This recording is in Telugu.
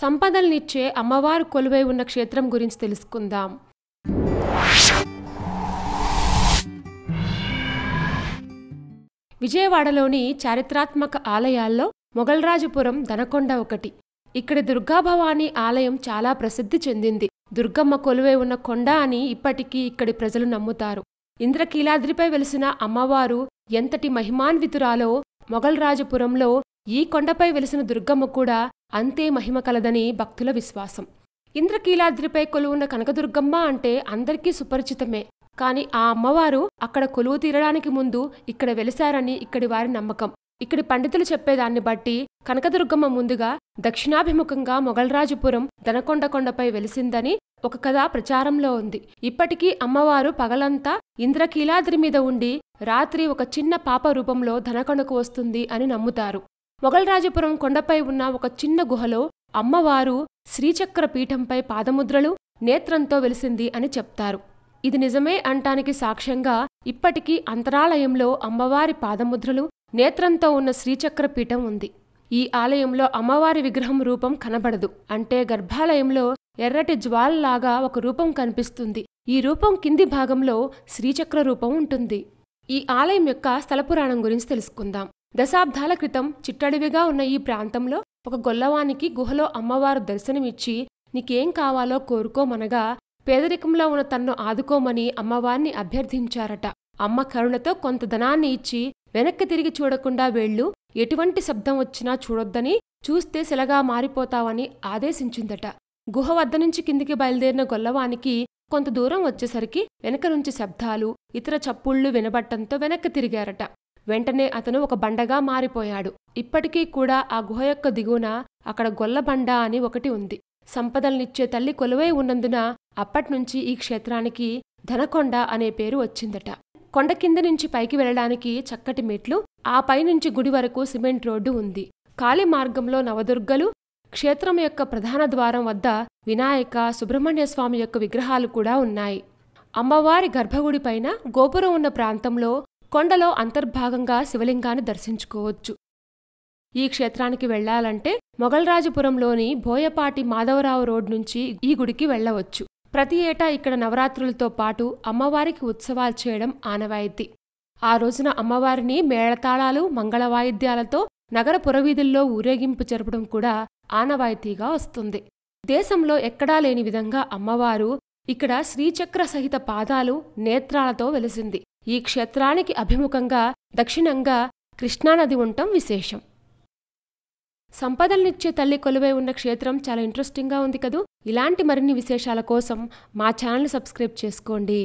సంపదలనిచ్చే అమ్మవారు కొలువై ఉన్న క్షేత్రం గురించి తెలుసుకుందాం విజయవాడలోని చారిత్రాత్మక ఆలయాల్లో మొఘల్రాజపురం ధనకొండ ఒకటి ఇక్కడ దుర్గాభవానీ ఆలయం చాలా ప్రసిద్ధి చెందింది దుర్గమ్మ కొలువై ఉన్న కొండ అని ఇప్పటికీ ఇక్కడి ప్రజలు నమ్ముతారు ఇంద్రకీలాద్రిపై వెలిసిన అమ్మవారు ఎంతటి మహిమాన్వితురాలో మొఘల్రాజపురంలో ఈ కొండపై వెలిసిన దుర్గమ్మ కూడా అంతే మహిమ కలదని భక్తుల విశ్వాసం ఇంద్రకీలాద్రిపై కొలువున్న కనకదుర్గమ్మ అంటే అందరికీ సుపరిచితమే కానీ ఆ అమ్మవారు అక్కడ కొలువు తీరడానికి ముందు ఇక్కడ వెలిశారని ఇక్కడి వారి నమ్మకం ఇక్కడి పండితులు చెప్పేదాన్ని బట్టి కనకదుర్గమ్మ ముందుగా దక్షిణాభిముఖంగా మొఘల్రాజుపురం దనకొండ కొండపై వెలిసిందని ఒక కథ ప్రచారంలో ఉంది ఇప్పటికీ అమ్మవారు పగలంతా ఇంద్రకీలాద్రి మీద ఉండి రాత్రి ఒక చిన్న పాప రూపంలో ధనకొండకు వస్తుంది అని నమ్ముతారు మొగల్రాజపురం కొండపై ఉన్న ఒక చిన్న గుహలో అమ్మవారు శ్రీచక్ర పీఠంపై పాదముద్రలు నేత్రంతో వెలిసింది అని చెప్తారు ఇది నిజమే అంటానికి సాక్ష్యంగా ఇప్పటికీ అంతరాలయంలో అమ్మవారి పాదముద్రలు నేత్రంతో ఉన్న శ్రీచక్ర పీఠం ఉంది ఈ ఆలయంలో అమ్మవారి విగ్రహం రూపం కనబడదు అంటే గర్భాలయంలో ఎర్రటి జ్వాల్లాగా ఒక రూపం కనిపిస్తుంది ఈ రూపం కింది భాగంలో శ్రీచక్ర రూపం ఉంటుంది ఈ ఆలయం యొక్క స్థలపురాణం గురించి తెలుసుకుందాం దశాబ్దాల క్రితం చిట్టడివిగా ఉన్న ఈ ప్రాంతంలో ఒక గొల్లవానికి గుహలో అమ్మవారు దర్శనమిచ్చి నీకేం కావాలో కోరుకోమనగా పేదరికంలో ఉన్న తన్ను ఆదుకోమని అమ్మవారిని అభ్యర్థించారట అమ్మ కరుణతో కొంత ధనాన్ని ఇచ్చి వెనక్కి తిరిగి చూడకుండా వెళ్ళు ఎటువంటి శబ్దం వచ్చినా చూడొద్దని చూస్తే శిలగా మారిపోతావని ఆదేశించిందట గుహ వద్ద నుంచి కిందికి బయలుదేరిన గొల్లవానికి కొంత దూరం వచ్చేసరికి వెనక నుంచి శబ్దాలు ఇతర చప్పుళ్ళు వినబట్టంతో వెనక్కి తిరిగారట వెంటనే అతను ఒక బండగా మారిపోయాడు ఇప్పటికీ కూడా ఆ గుహ యొక్క దిగువన అక్కడ గొల్లబండ అని ఒకటి ఉంది సంపదల్నిచ్చే తల్లి కొలువై ఉన్నందున అప్పట్నుంచి ఈ క్షేత్రానికి ధనకొండ అనే పేరు వచ్చిందట కొండ కింద నుంచి పైకి వెళ్లడానికి చక్కటి మెట్లు ఆ పైనుంచి గుడి వరకు సిమెంట్ రోడ్డు ఉంది కాలి మార్గంలో నవదుర్గలు క్షేత్రం యొక్క ప్రధాన ద్వారం వద్ద వినాయక సుబ్రహ్మణ్య స్వామి యొక్క విగ్రహాలు కూడా ఉన్నాయి అమ్మవారి గర్భగుడి పైన గోపురం ఉన్న ప్రాంతంలో కొండలో అంతర్భాగంగా శివలింగాన్ని దర్శించుకోవచ్చు ఈ క్షేత్రానికి వెళ్లాలంటే మొగల్రాజపురంలోని బోయపాటి మాధవరావు రోడ్ నుంచి ఈ గుడికి వెళ్లవచ్చు ప్రతి ఏటా ఇక్కడ నవరాత్రులతో పాటు అమ్మవారికి ఉత్సవాలు చేయడం ఆనవాయితీ ఆ రోజున అమ్మవారిని మేళతాళాలు మంగళ వాయిద్యాలతో నగర పురవీధుల్లో ఊరేగింపు జరపడం కూడా ఆనవాయితీగా వస్తుంది దేశంలో ఎక్కడా లేని విధంగా అమ్మవారు ఇక్కడ శ్రీచక్ర సహిత పాదాలు నేత్రాలతో వెలిసింది ఈ క్షేత్రానికి అభిముఖంగా దక్షిణంగా కృష్ణానది ఉండటం విశేషం సంపదలనిచ్చే తల్లి కొలువై ఉన్న క్షేత్రం చాలా ఇంట్రెస్టింగ్గా ఉంది కదూ ఇలాంటి మరిన్ని విశేషాల కోసం మా ఛానల్ సబ్స్క్రైబ్ చేసుకోండి